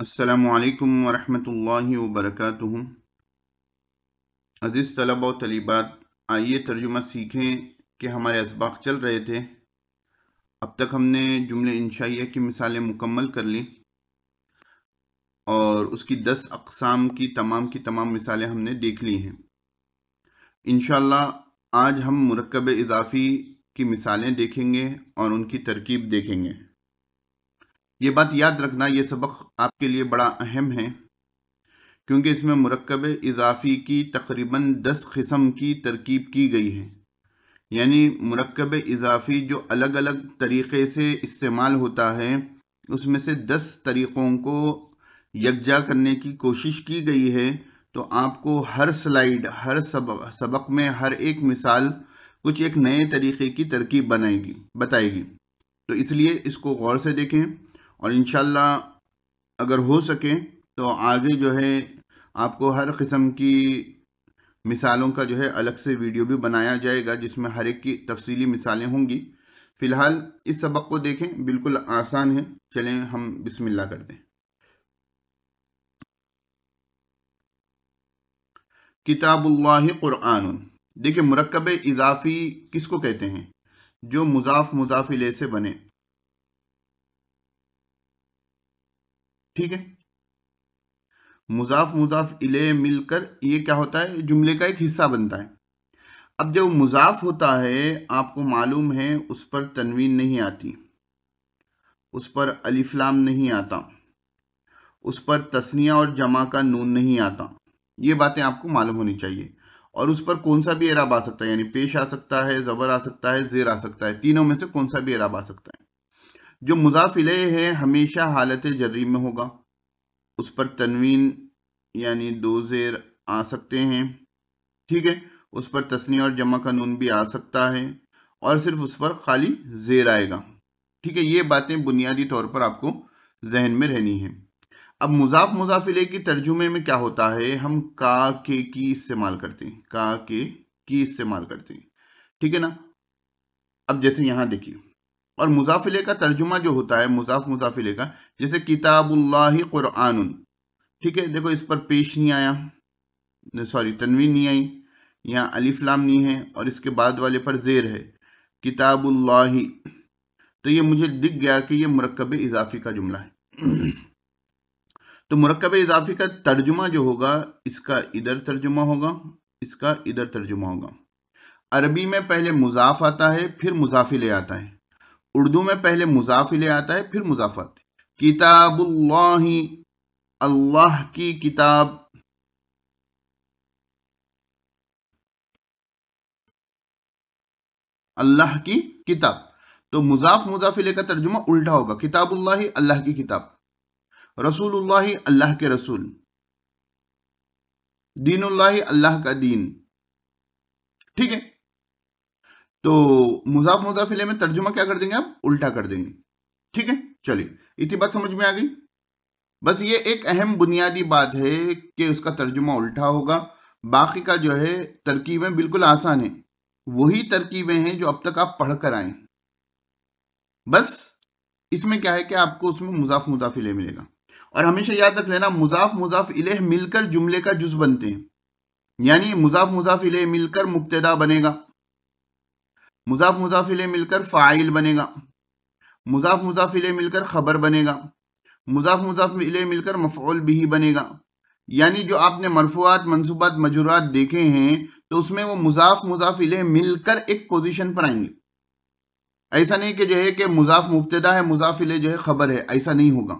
असलकम वरहमल वबरक अज़ीज़ तलब व तलीबात आइए तर्जुमा सीखें कि हमारे इसबाक चल रहे थे अब तक हमने जुमले इंशाइया की मिसालें मुकम्मल कर ली और उसकी दस अकसाम की तमाम की तमाम मिसालें हमने देख ली हैं इन आज हम मरकब इजाफ़ी की मिसालें देखेंगे और उनकी तरकीब देखेंगे ये बात याद रखना ये सबक आपके लिए बड़ा अहम है क्योंकि इसमें मरकब इजाफी की तकरीबन दस किस्म की तरकीब की गई है यानी मरकब इजाफी जो अलग अलग तरीक़े से इस्तेमाल होता है उसमें से दस तरीक़ों को यकजा करने की कोशिश की गई है तो आपको हर स्लाइड हर सबक सबक में हर एक मिसाल कुछ एक नए तरीक़े की तरकीब बनाएगी बताएगी तो इसलिए इसको गौर से देखें और इन अगर हो सके तो आगे जो है आपको हर किस्म की मिसालों का जो है अलग से वीडियो भी बनाया जाएगा जिसमें हर एक की तफसीली मिसालें होंगी फ़िलहाल इस सबक को देखें बिल्कुल आसान है चलें हम बिस्मिल्लाह कर दें किताबुल्लाह क़ुरान देखिए मरकब इजाफ़ी किसको कहते हैं जो मुजाफ मुजाफिले से बने ठीक है मुजाफ मुजाफ इले मिलकर ये क्या होता है जुमले का एक हिस्सा बनता है अब जो मुजाफ होता है आपको मालूम है उस पर तनवीन नहीं आती उस पर अलिफ्लाम नहीं आता उस पर तस्निया और जमा का नून नहीं आता ये बातें आपको मालूम होनी चाहिए और उस पर कौन सा भी एराब आ सकता है यानी पेश आ सकता है ज़बर आ सकता है जेर आ सकता है तीनों में से कौन सा भी एराब आ सकता है जो मुजाफिले है हमेशा हालत जर्री में होगा उस पर तनवीन यानी दो ज़ेर आ सकते हैं ठीक है उस पर तस्नी और जमा कानून भी आ सकता है और सिर्फ उस पर खाली ज़ेर आएगा ठीक है ये बातें बुनियादी तौर पर आपको जहन में रहनी है अब मुजाफ मुजाफिले के तर्जुमे में क्या होता है हम का के की इस्तेमाल करते हैं का के की इस्तेमाल करते हैं ठीक है ना अब जैसे यहाँ देखिए और मुजाफिले का तर्जुमा जो होता है मुजाफ मुजाफिले का जैसे किताबुल्ला क़ुरआन ठीक है देखो इस पर पेश नहीं आया सॉरी तनवीन नहीं आई यहाँ अलीफ़लाम नहीं है और इसके बाद वाले पर जेर है किताबुल्लाही तो ये मुझे दिख गया कि ये मरकब इजाफी का जुमला है तो मरकब इजाफी का तर्जुमा जो होगा इसका इधर तर्जुमा होगा इसका इधर तर्जुमा होगा अरबी में पहले मुजाफ आता है फिर मुजाफिले आता है उर्दू में पहले मुजाफिले आता है फिर मुजाफत किताबुल्लाह अल्लाह की किताब अल्लाह की किताब तो मुजाफ मुजाफिले का तर्जुमा उल्टा होगा किताबुल्लाह अल्लाह की किताब रसूलुल्लाह अल्लाह के रसूल दीनुल्लाह अल्लाह का दीन ठीक है तो मुजाफ मुजाफिले में तर्जुमा क्या कर देंगे आप उल्टा कर देंगे ठीक है चलिए इतनी बात समझ में आ गई बस ये एक अहम बुनियादी बात है कि उसका तर्जुमा उल्टा होगा बाकी का जो है तरकीबें बिल्कुल आसान है वही तरकीबें हैं जो अब तक आप पढ़ कर आए बस इसमें क्या है कि आपको उसमें मुजाफ मुजाफ इले मिलेगा और हमेशा याद रख लेना मुजाफ मुजाफ इले मिलकर जुमले का जुज बनते हैं यानी मुजाफ मुजाफ इले मिलकर मुबतदा बनेगा मुजाफ मुजाफिले मिलकर फ़ाइल बनेगा मुजाफ मुजाफिले मिलकर खबर बनेगा मुजाफ मुजाफिले मिलकर मफ़ौल भी बनेगा यानी जो आपने मरफूआत मनसूबात मजूरात देखे हैं तो उसमें वो मुजाफ मुजाफिले मिलकर एक पोजीशन पर आएंगे ऐसा नहीं कि जो है कि मुजाफ मुबतदा है मुजाफिले जो है खबर है ऐसा नहीं होगा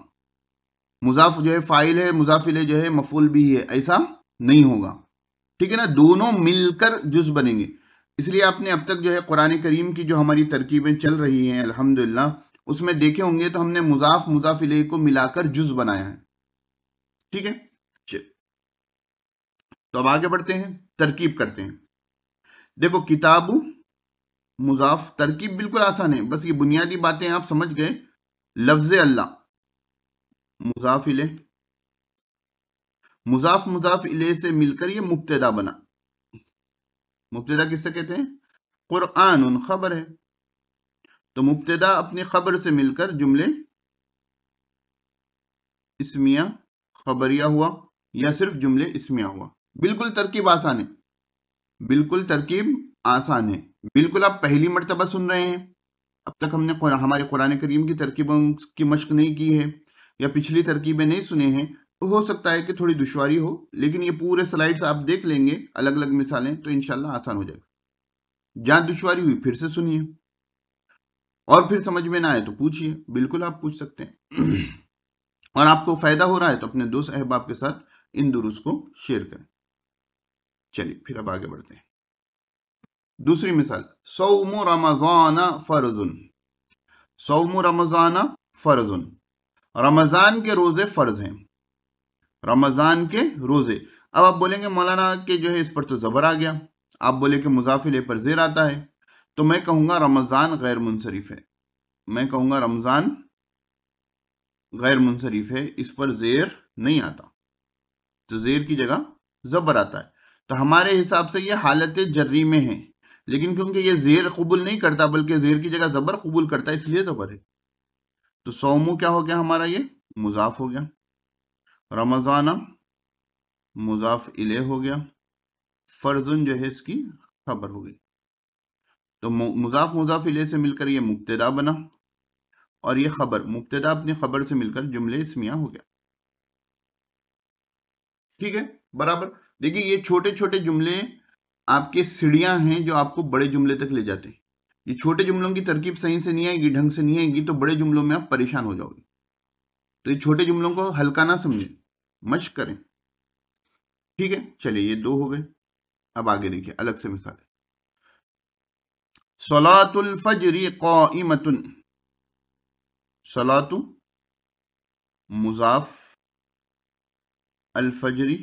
मुजाफ जो है फ़ाइल है मुजाफिले जो है मफूल भी है ऐसा नहीं होगा ठीक है ना दोनों मिलकर जुज बनेंगे इसलिए आपने अब तक जो है कुरान करीम की जो हमारी तरकीबें चल रही हैं अल्हम्दुलिल्लाह उसमें देखे होंगे तो हमने मुजाफ मुजाफिले को मिलाकर जुज बनाया है ठीक है तो अब आगे बढ़ते हैं तरकीब करते हैं देखो किताब मुजाफ तरकीब बिल्कुल आसान है बस ये बुनियादी बातें आप समझ गए लफ्ज अल्लाह मुजाफ मुजाफ मुजाफ इले से मिलकर ये मुबतदा बना मुबतदा किससे कहते हैं कुरान खबर है तो मुबतदा अपनी खबर से मिलकर जुमले इसमिया खबरिया हुआ या सिर्फ जुमले इसमिया हुआ बिल्कुल तरकीब आसान है बिल्कुल तरकीब आसान है बिल्कुल आप पहली मरतबा सुन रहे हैं अब तक हमने हमारे कुरान करीम की तरकीबों की मशक नहीं की है या पिछली तरकीबें नहीं सुने हैं हो सकता है कि थोड़ी दुश्वारी हो लेकिन ये पूरे स्लाइड्स आप देख लेंगे अलग अलग मिसालें तो इनशाला आसान हो जाएगा जहां दुशारी हुई फिर से सुनिए और फिर समझ में ना आए तो पूछिए बिल्कुल आप पूछ सकते हैं और आपको फायदा हो रहा है तो अपने दोस्त अहबाब के साथ इन दुरुस को शेयर करें चलिए फिर अब आगे बढ़ते हैं दूसरी मिसाल सौमो रमजाना फर्जुन सौमो रमजाना फर्जुन रमजान के रोजे फर्ज हैं रमज़ान के रोज़े अब आप बोलेंगे मौलाना के जो है इस पर तो ज़बर आ गया आप बोले कि मुजाफिले पर जेर आता है तो मैं कहूँगा रमज़ान गैर मुनसरफ है मैं कहूँगा रमज़ान गैर मुनसरफ है इस पर जेर नहीं आता तो जेर की जगह ज़बर आता है तो हमारे हिसाब से ये हालत जर्री में है लेकिन क्योंकि ये जेर कबूल नहीं करता बल्कि जेर की जगह ज़बर कबूल करता है इसलिए ज़बर तो है तो सौमू क्या हो गया हमारा ये मुजाफ हो गया रमज़ाना मुजाफ इले हो गया फ़र्जुन जो है इसकी खबर हो गई तो मुजाफ मुजाफ इले से मिलकर ये मुबतदा बना और ये खबर मुबतदा अपनी खबर से मिलकर जुमले इसमिया हो गया ठीक है बराबर देखिए ये छोटे छोटे जुमले आपके सीढ़ियां हैं जो आपको बड़े जुमले तक ले जाते हैं ये छोटे जुमलों की तरकीब सही से नहीं आएगी ढंग से नहीं आएगी तो बड़े जुमलों में आप परेशान हो जाओगे तो ये छोटे जुमलों को हल्का ना समझें मश्क करें ठीक है चलिए ये दो हो गए अब आगे देखिए अलग से मिसाल है सलातुल फजरी कौमतुन सलातु मुजाफ अलफजरी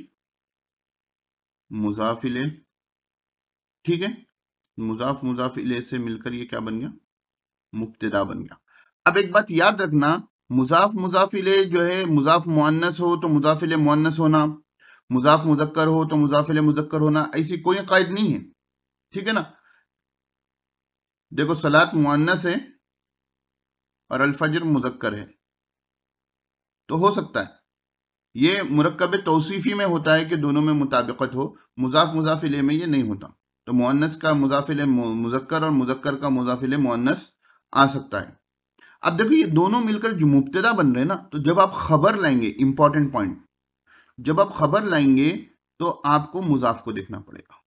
मुजाफिले ठीक है मुजाफ मुजाफिले से मिलकर ये क्या बन गया मुब्तदा बन गया अब एक बात याद रखना मुजाफ मुजाफिले जो है मुजाफ मुन्नस हो तो मुजाफिल मुन्नस होना मुजाफ मुजक्कर हो तो मुजाफिल मुजक्कर होना ऐसी कोई कायद नहीं है ठीक है ना देखो सलात मुन्नस है और अलफजर मुजक्कर है तो हो सकता है ये मरकब तोसीफ़ी में होता है कि दोनों में मुताबिकत हो मुजाफ मुजाफिले में ये नहीं होता तो मुन्नस का मुजाफिल मुजक्कर और मुजक्कर का मुजाफिल मुन्नस आ सकता है अब देखो ये दोनों मिलकर जो मुबतदा बन रहे हैं ना तो जब आप खबर लाएंगे इंपॉर्टेंट पॉइंट जब आप खबर लाएंगे तो आपको मुजाफ को देखना पड़ेगा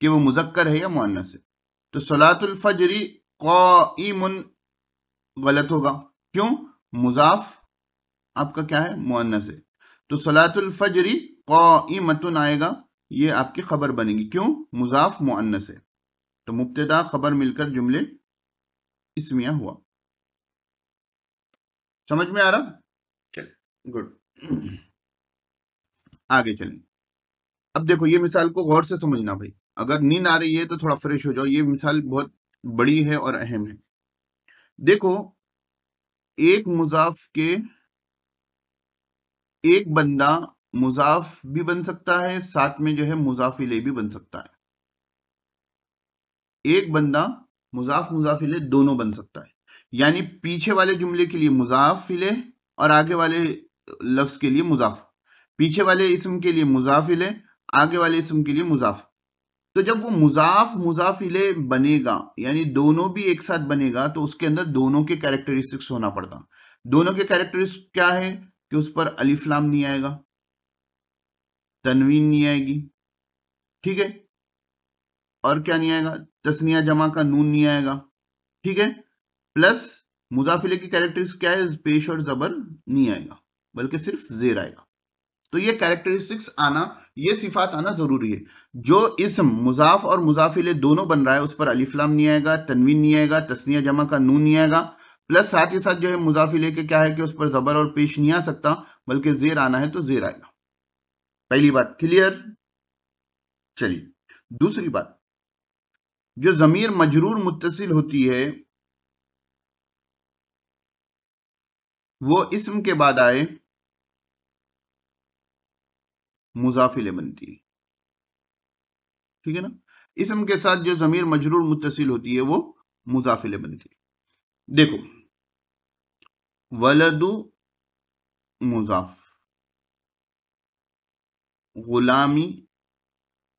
कि वो मुजक्कर है या मुआनस है तो सलातुल्फजरी कौन गलत होगा क्यों मुजाफ आपका क्या है मुआनस है तो सलातुल्फजरी कौन आएगा ये आपकी खबर बनेगी क्यों मुजाफ मुआनस है तो मुबतदा खबर मिलकर जुमले इसमिया हुआ समझ में आ रहा चल गुड आगे चलें अब देखो ये मिसाल को गौर से समझना भाई अगर नींद आ रही है तो थोड़ा फ्रेश हो जाओ ये मिसाल बहुत बड़ी है और अहम है देखो एक मुजाफ के एक बंदा मुजाफ भी बन सकता है साथ में जो है मुजाफिले भी बन सकता है एक बंदा मुजाफ मुजाफिले दोनों बन सकता है यानी पीछे वाले जुमले के लिए मुजाफिले और आगे वाले लफ्ज के लिए मुजाफ पीछे वाले इसम के लिए मुजाफिले आगे वाले इसम के लिए मुजाफ तो जब वो मुजाफ मुजाफिले बनेगा यानी दोनों भी एक साथ बनेगा तो उसके अंदर दोनों के कैरेक्टरिस्टिक्स होना पड़ता दोनों के कैरेक्टरिस्टिक क्या है कि उस पर अलीफ्लाम नहीं आएगा तनवीन नहीं आएगी ठीक है और क्या नहीं आएगा तस्निया जमा का नून नहीं आएगा ठीक है प्लस मुजाफिले की कैरेक्टरिस्टिक क्या है पेश और जबर नहीं आएगा बल्कि सिर्फ जेर आएगा तो ये कैरेक्टरिस्टिक्स आना ये सिफात आना जरूरी है जो इसम मुजाफ और मुजाफिले दोनों बन रहा है उस पर अलीफलाम नहीं आएगा तनवीन नहीं आएगा तस्निया जमा का नून नहीं आएगा प्लस साथ ही साथ जो है मुजाफिले के क्या है कि उस पर जबर और पेश नहीं आ सकता बल्कि जेर आना है तो जेर आएगा पहली बात क्लियर चलिए दूसरी बात जो ज़मीर मजरूर मुतसिल होती है वो इसम के बाद आए मुजाफिले बनती ठीक है ना इसम के साथ जो ज़मीर मजरूर मुतसिल होती है वो मुजाफिले बनती देखो वलदु मुजाफ गुलामी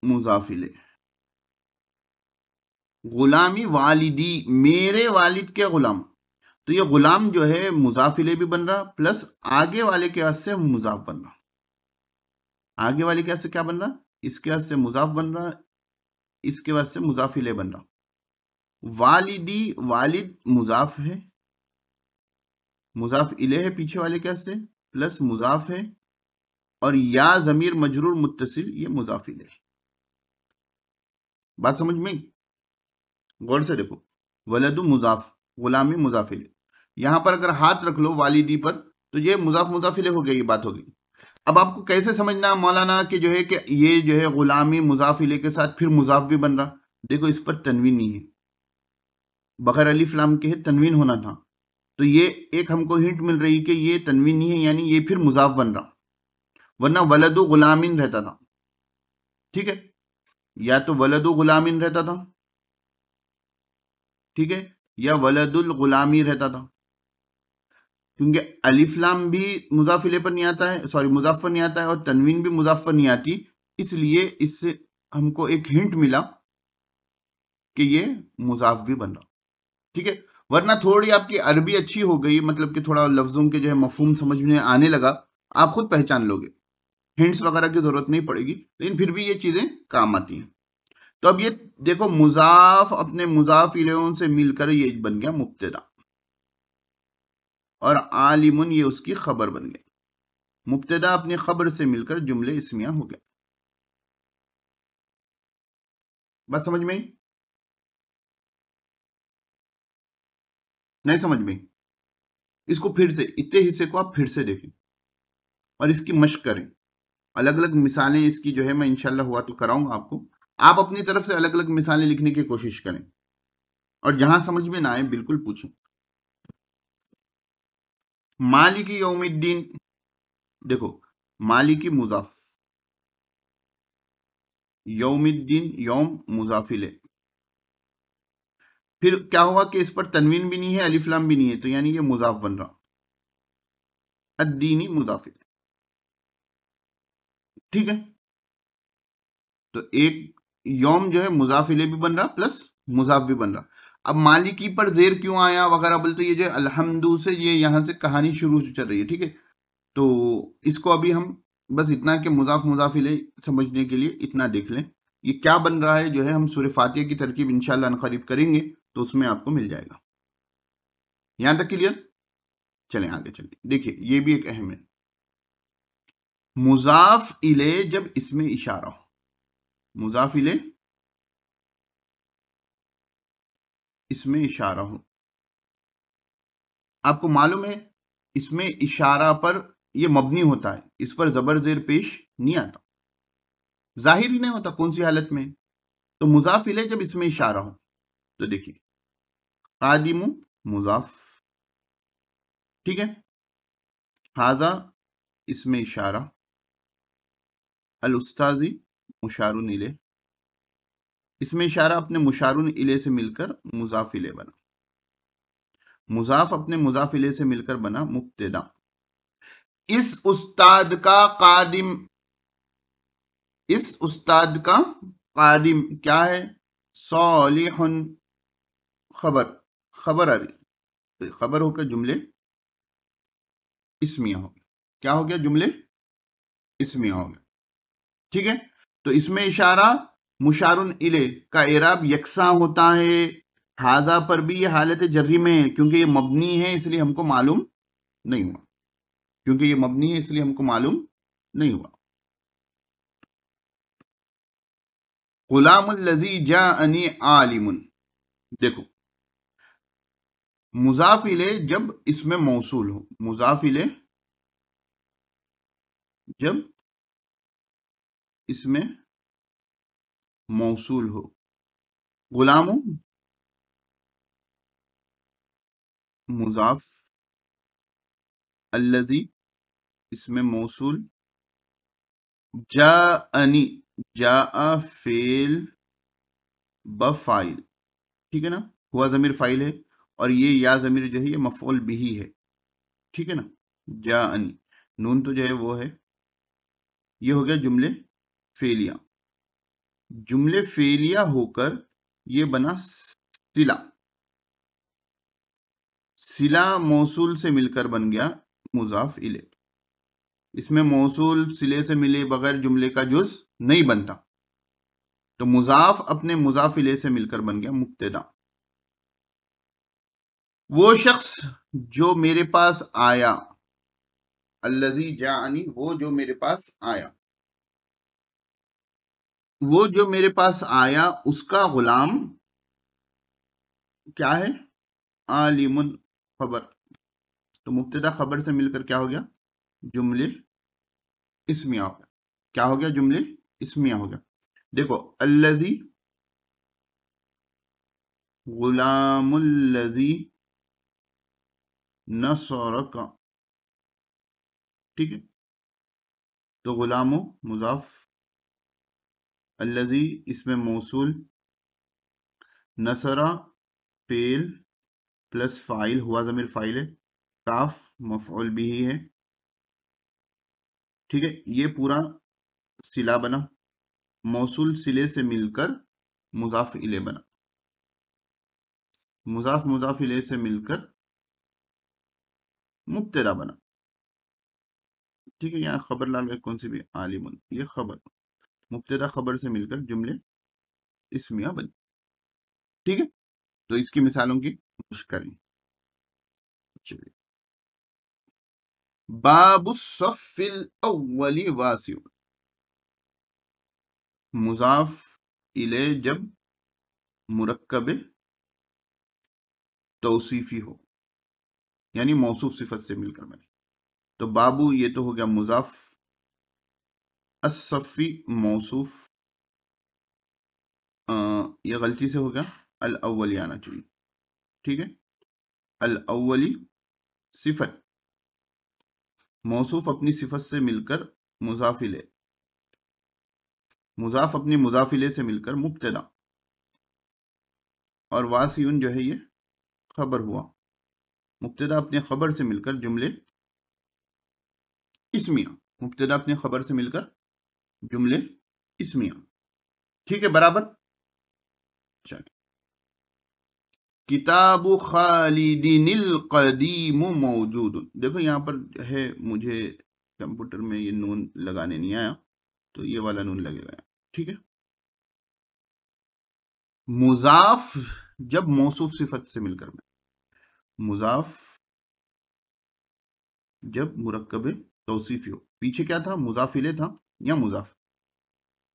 मुजाफिले गुलामी वालिदी मेरे वालिद के गुलाम तो ये गुलाम जो है मुजाफिले भी बन रहा प्लस आगे वाले के हाथ से मुजाफ बन रहा आगे वाले के हाथ से क्या बन रहा इसके हाथ से मुजाफ बन रहा इसके हद से मुजाफिले बन रहा वालिदी वालिद मुजाफ है मुजाफ इले है पीछे वाले के हाथ से प्लस मुजाफ है और या जमीर मजरूर मुतसिल ये मुजाफिले बात समझ में गौर से देखो वलद मुजाफ गुलामी मुजाफिले यहाँ पर अगर हाथ रख लो वालिदी पर तो ये मुजाफ मुजाफिले हो गया ये बात हो गई अब आपको कैसे समझना मौलाना कि जो है कि ये जो है गुलामी मुजाफिले के साथ फिर मुजाफ भी बन रहा देखो इस पर तनवीन नहीं है बगैर अली फ्लाम के है तनवीन होना था तो ये एक हमको हिंट मिल रही कि ये तनवीन नहीं है यानी ये फिर मुजाफ बन रहा वरना वलद गुलामिन रहता था ठीक है या तो वलद गुलामिन रहता था ठीक है या वलदुल गुलामी रहता था क्योंकि अलीफलाम भी मुजाफिले पर नहीं आता है सॉरी मुजाफर नहीं आता है और तनवीन भी मुजाफर नहीं आती इसलिए इससे हमको एक हिंट मिला कि ये मुजाफ भी बन रहा ठीक है वरना थोड़ी आपकी अरबी अच्छी हो गई मतलब कि थोड़ा लफ्जों के जो है मफहम समझ में आने लगा आप खुद पहचान लोगे हिंट्स वगैरह की जरूरत नहीं पड़ेगी लेकिन फिर भी ये चीजें काम आती हैं तो अब ये देखो मुजाफ अपने मुजाफ इलेवन से मिलकर ये बन गया मुबतदा और आलिमन ये उसकी खबर बन गई मुबतदा अपनी खबर से मिलकर जुमले इसमिया हो गया बस समझ में नहीं समझ में इसको फिर से इतने हिस्से को आप फिर से देखें और इसकी मश्क करें अलग अलग मिसालें इसकी जो है मैं इंशाल्लाह हुआ तो कराऊंगा आपको आप अपनी तरफ से अलग अलग मिसालें लिखने की कोशिश करें और जहां समझ में ना आए बिल्कुल पूछें मालिकी यौमिद्दीन देखो मालिकी मुजाफ यौमिद्दीन यौम मुजाफिले फिर क्या हुआ कि इस पर तनवीन भी नहीं है अलीफलाम भी नहीं है तो यानी ये मुजाफ बन रहा अद्दीनी मुजाफिल ठीक है तो एक योम जो है मुजाफिले भी बन रहा प्लस मुजाफ भी बन रहा अब मालिकी पर जेर क्यों आया वगैरह बोलते तो ये जो अलहमदू से ये यहाँ से कहानी शुरू चल रही है ठीक है तो इसको अभी हम बस इतना कि मुजाफ मुजाफिले समझने के लिए इतना देख लें ये क्या बन रहा है जो है हम सूर्य फातिया की तरकीब इनशाला करीब करेंगे तो उसमें आपको मिल जाएगा यहां तक क्लियर चलें आगे चलिए देखिए ये भी एक अहम है मुजाफ इले जब इसमें इशारा हो मुजाफिले इसमें इशारा हो आपको मालूम है इसमें इशारा पर यह मबनी होता है इस पर जबर जेर पेश नहीं आता जाहिर ही नहीं होता कौन सी हालत में तो मुजाफिले जब इसमें इशारा हो तो देखिए कादिम मुजाफ ठीक है हाजा इसमें इशारा अल उस्ताजी मुशारुन इले इसमें इशारा अपने मुशारुन इले से मिलकर मुजाफ इले बना मुजाफ अपने मुजाफ इले से मिलकर बना मुब्तदा इस उस्ताद का कादिम इस उस्ताद का कादिम क्या है सोलिह खबर खबर आ रही तो खबर होकर जुमले इसमिया हो गया क्या हो गया जुमले इसमिया हो गया ठीक है तो इसमें इशारा मुशारुन इले का एराब यकसा होता है हाजा पर भी ये हालत जर्री में है क्योंकि ये मबनी है इसलिए हमको मालूम नहीं हुआ क्योंकि ये मबनी है इसलिए हमको मालूम नहीं हुआ गुलाम लजी जा अनी आलिमुन देखो मुजाफिले जब इसमें मौसूल हो मुजाफिले जब इसमें मौसूल हो गुलाम मुजाफ अल्लजी इसमें मौसूल जा अनी जा फेल ब फाइल ठीक है ना हुआ जमीर फाइल है और ये या जमीर जो है ये मफोल बिही है ठीक है ना जा अनी नून तो जो है वो है ये हो गया जुमले फेलिया जुमले फेलिया होकर ये बना सिला सिला मौसूल से मिलकर बन गया मुजाफ इले इसमें मौसूल सिले से मिले बगैर जुमले का जुज नहीं बनता तो मुजाफ अपने मुजाफ इले से मिलकर बन गया मुक्तदा वो शख्स जो मेरे पास आया अल्लजी जानी वो जो मेरे पास आया वो जो मेरे पास आया उसका गुलाम क्या है आलिमुन खबर तो मुबतदा खबर से मिलकर क्या हो गया जुमले इसमिया हो गया क्या हो गया जुमले इसमिया हो गया देखो अल्लजी गुलामुल्लजी का ठीक है तो गुलामो मुजाफ अल्लाजी इसमें मौसूल नसरा पेल प्लस फाइल हुआ जमीर फाइल है काफ मफौल भी ही है ठीक है ये पूरा सिला बना मौसूल सिले से मिलकर मुजाफ इले बना मुजाफ मुजाफ इले से मिलकर मुबतदा बना ठीक है यहाँ खबर लाल कौन सी भी आलिम ये खबर मुबतदा खबर से मिलकर जुमले इसमिया बने ठीक है तो इसकी मिसालों की कोशिश करें चलिए बाबुसफिल अवली वासी मुजाफ इले जब मुरकब तोसीफ़ी हो यानी मौसू सिफत से मिलकर बने तो बाबू ये तो हो गया मुजाफ असफ़ी मौसूफ यह गलती से हो गया अल आना चाहिए ठीक है अल सिफत मौसूफ अपनी सिफत से मिलकर मुजाफिले मुजाफ अपने मुजाफिले से मिलकर मुबतदा और वासीन जो है ये खबर हुआ मुबतदा अपने खबर से मिलकर जुमले इसमिया मुबतदा अपने खबर से मिलकर जुमले इसमिया ठीक है बराबर चलिए किताब खालिदिनिल कदीम मौजूद देखो यहाँ पर है मुझे कंप्यूटर में ये नून लगाने नहीं आया तो ये वाला नून लगेगा ठीक है मुजाफ जब मौसूफ सिफत से मिलकर में मुजाफ जब मुरकबे तोसीफी हो पीछे क्या था मुजाफिले था या मुजाफ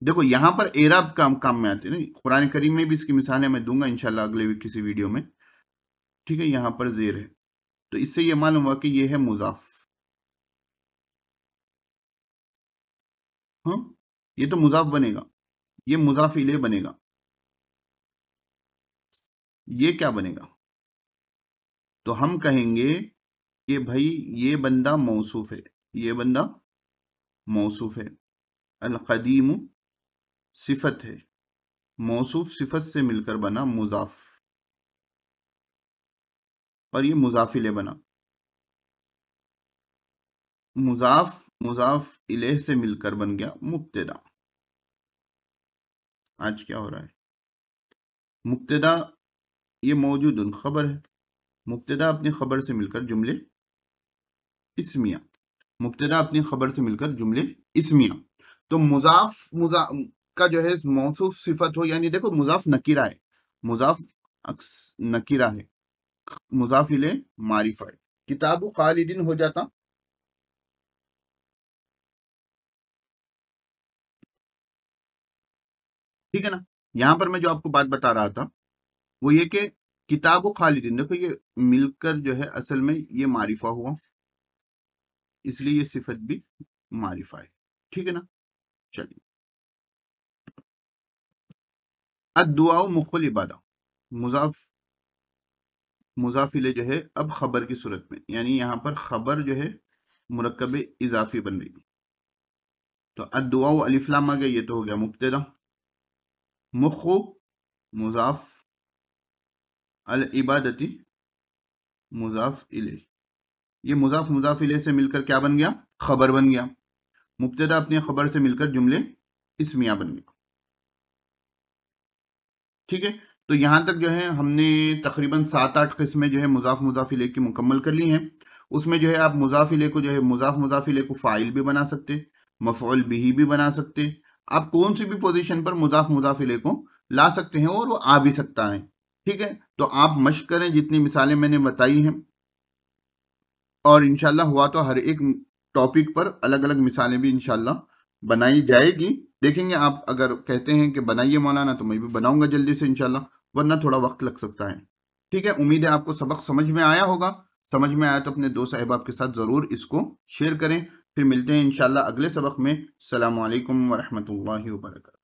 देखो यहां पर एराब काम काम में आते हैं कुरान करीम में भी इसकी मिसालें मैं दूंगा इनशाला अगले किसी वीडियो में ठीक है यहां पर जेर है तो इससे यह मालूम हुआ कि यह है मुजाफ हाँ ये तो मुजाफ बनेगा ये मुजाफ इले बनेगा ये क्या बनेगा तो हम कहेंगे कि भाई ये बंदा मौसूफ है ये बंदा मौसूफ है अलकदीम सिफत है मौसूफ सिफत से मिलकर बना मुजाफ और ये मुजाफिले बना मुजाफ मुजाफ इले से मिलकर बन गया मुबतदा आज क्या हो रहा है मुबतदा ये मौजूद उन खबर है मुबतदा अपनी खबर से मिलकर जुमले इसमिया मुबतदा अपनी खबर से मिलकर जुमले इसमिया तो मुजाफ मुजा का जो है मौसू सिफत हो यानी देखो मुजाफ नकीरा है मुजाफ अक्स नकीरा है मुजाफिल मारिफा है किताब खालिदिन हो जाता ठीक है ना यहां पर मैं जो आपको बात बता रहा था वो ये कि किताब खालिदिन देखो ये मिलकर जो है असल में ये मारिफा हुआ इसलिए ये सिफत भी मारिफा है ठीक है ना चलिए अदुआ मुखल इबादा मुजाफ मुजाफिले जो है अब खबर की सूरत में यानी यहाँ पर खबर जो है मरकब इजाफी बन रही तो अदुआ अलिफ्लाम आ गया ये तो हो गया मुबतदा मुख मुजाफ अल इबादती मुजाफ इले ये मुजाफ मुजाफिले से मिलकर क्या बन गया खबर बन गया मुबतदा अपनी खबर से मिलकर जुमले इसमिया बन गए ठीक है तो यहां तक जो है हमने तकरीबन सात आठ किस्में जो है मुजाफ मुजाफिले की मुकम्मल कर ली हैं उसमें जो है आप मुजाफिले को जो है मुजाफ मुजाफिले को फ़ाइल भी बना सकते मफौल बिही भी बना सकते आप कौन सी भी पोजीशन पर मुजाफ मुजाफिले को ला सकते हैं और वो आ भी सकता है ठीक है तो आप मश करें जितनी मिसालें मैंने बताई हैं और इनशाला हुआ तो हर एक टॉपिक पर अलग अलग मिसालें भी इनशाला बनाई जाएगी देखेंगे आप अगर कहते हैं कि बनाइए मौलाना तो मैं भी बनाऊंगा जल्दी से इनशाला वरना थोड़ा वक्त लग सकता है ठीक है उम्मीद है आपको सबक समझ में आया होगा समझ में आया तो अपने दोस्त अहबाब के साथ ज़रूर इसको शेयर करें फिर मिलते हैं इनशाला अगले सबक में अल्लाम वरहमल वर्क